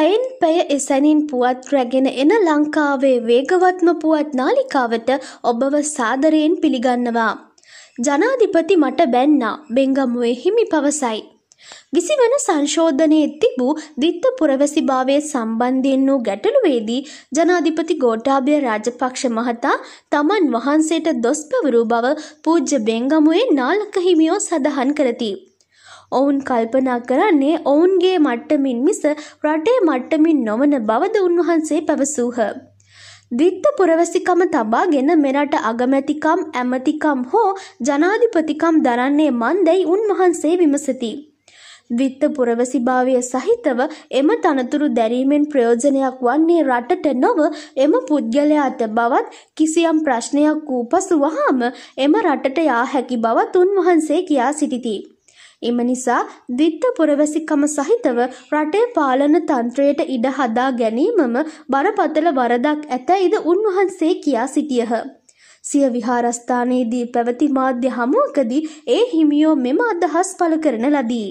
පැයෙන් පැය එසැනින් පුවත් රැගෙන එන ලංකාවේ වේගවත්ම පුවත් නාලිකාවට ඔබව සාදරයෙන් පිළිගන්නවා. ජනාධිපති මට බැන්නා බෙංගමුවේ හිමි පවසයි. විසිවන සංශෝධනයේ තිබූ දිත්ත පුරවැසිභාවය සම්බන්ධයෙන් වූ ගැටලුවේදී ජනාධිපති ගෝඨාභය රාජපක්ෂ මහතා තමන් වහන්සේට දොස් පැවරූ බව පූජ්‍ය බෙංගමුවේ නාලක හිමියෝ සඳහන් කරති. ඔවුන් කල්පනා කරන්නේ ඔවුන්ගේ මට්ටමින් මිස රටේ මට්ටමින් නොවන බවද උන්වහන්සේ පැවසූහ. දිත්ත පුරවැසිකම තබාගෙන මෙරට අගමැතිකම් ඇමතිකම් හෝ ජනාධිපතිකම් දරන්නේ මන්දැයි උන්වහන්සේ විමසති. විත්ත පුරවසිභාවය සහිතව එම තනතුරු දැරීමෙන් ප්‍රයෝජනයක් වන්නේ රටට නොව එම පුද්ගලයාට බවත් කිසියම් ප්‍රශ්නයක් වූ පසු වහාම එම රටට යා හැකි බවත් උන්වහන්සේ කියා සිටිති. එම නිසා ද්විත්ව පුරවැසිකම සහිතව රටේ පාලන තන්ත්‍රයට ඉඩ හදා ගැනීමම බරපතල වරදක් ඇතැයිද උන්වහන්සේ කියා සිටියහ. සිය විහාරස්ථානයේදී පැවති මාධ්‍ය හමුවකදී ඒ හිමියෝ මෙම අදහස් පළ කරන ලදී.